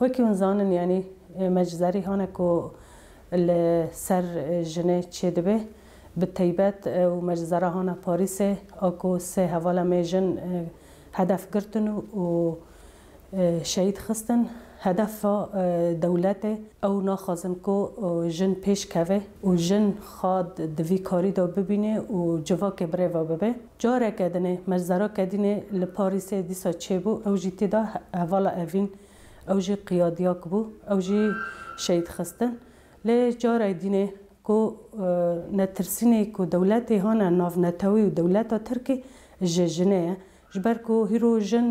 خوكي ونزانن يعني مجزري هانا كو سر جنه چه دبه به تیبت و مجزره هانا پاریس آکو سه حوالا میجن هدف گرتن و شهید خستن هدف دولت او ناخوازم کو جن پیش کوه و جن خواد دوی کاری دا ببینه و جوا که بره و ببه جاره کدنه مجزره کدنه لپاریس دیسا چه بو او جیتی دا حوالا اوین او جی قیادیاک بو او جی شهید خستن لی جار دینه کو نترسینه کو دولت هانا ناف نتوی و دولت ترکی جنه جبر کو هیرو جن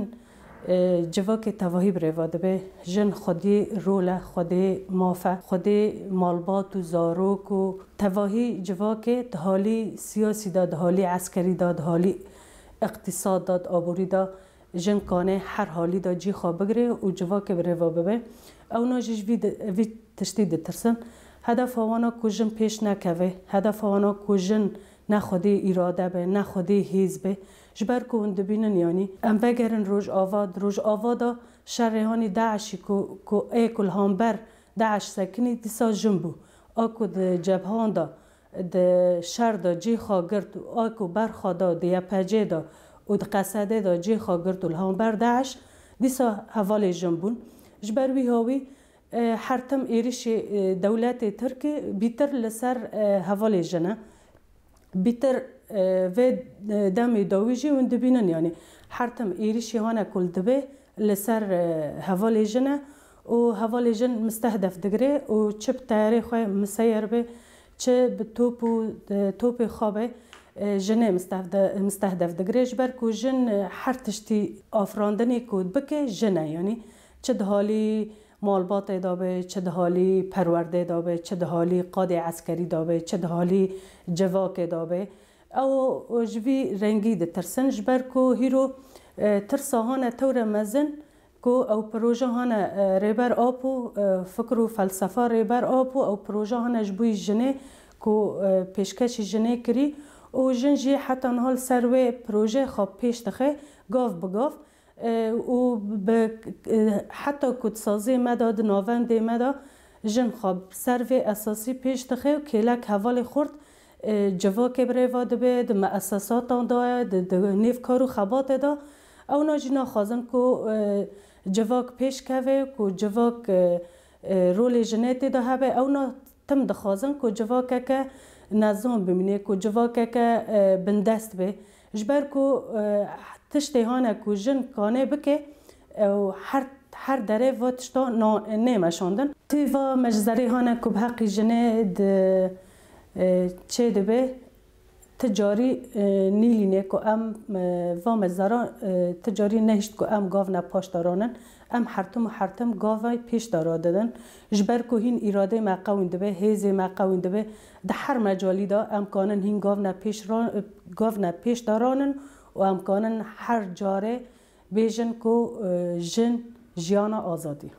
جواک تواهی بره به جن خودی روله خودی مافه خودی مالبات و زاروک و تواهی جواک دهالی سیاسی داد دهالی عسکری داد دهالی اقتصاد داد آبوری داد جن کانه هر حالی دا جی خواه بگره و جوا که بره و ببه او ناجیش وی, وی تشتی ده ترسن هدف آوانا که جن پیش نکوه هدف آوانا که جن نخودی اراده به نخودی هیز به جبر که اون دبینن یعنی ام بگرن روش آواد روش آوادا شرهانی داعشی که ای کل هامبر داعش سکنی دیسا جن بو آکو ده جبهان دا ده شر دا جی خواه گرد آکو بر خواه دا ده پجه دا او د قصده دا جه خا گرتو الهان بردعش دیسا حوال جنبون جبروی هاوی هر تم ایریش دولت ترکی بیتر لسر حوال جنه بیتر و دم داویجی اون دبینن یعنی هر تم ایریشی هانا کل دبه لسر حوال جنه و حوال جن مستهدف دگره و چه تیاری خواه مسیر به چه به توپ و توپ خوابه ژنێ مستەهدەف دەگرێژبەر و ژن هەر تشتی ئافراندنی کود بکە ژنە یۆنی چ دهالی مالباتێ دابێ چ دهالی پەروەردێ دابێ چ دهالی قادێ ئەسکەری دابێ چ دهالی جەواکێ دابێ ئەو ژوی رەنگی دترسن ji ber ku hîro tirsa hane tewre mezin ku ew proje hane rêber ap û fikr û felsefa rêber ap û ew proje hane ji bûî jinê ku pêşkexî jinê kirî و جن جی حتی نهال سروی پروژه خواب پیش دخه گاف بگاف و به حتی کودسازی مداد ناوند مدا جن خواب سروی اساسی پیش دخه و کلک حوال خورد جوا که بره واده به د مؤسسات آن دا د نیف کارو خبات دا او ناجینا خوازن کو جواک پیش کوه کو جواک رول جنیتی دا هبه او نا تم دخوازن کو جواک که نظام بمینه کو جواکه که بندست به جبر کو تشتی هانه کو جن کانه بکه او هر هر دره و تشتا نیمه شاندن تیوا مجزری هانه کو بحقی جنه چه ده به تجاری نیلینه که ام وامزداران تجاری نهشت که ام گاو نپاش دارانن ام حرتم و حرتم گاوای پیش دارا دادن جبر که هین اراده ما قوین دبه هیز ما قوین دبه ده هر مجالی دا ام کانن هین گاو نپیش, را... گاو نپیش دارانن و ام کانن هر جاره بیژن که جن جیانا آزادی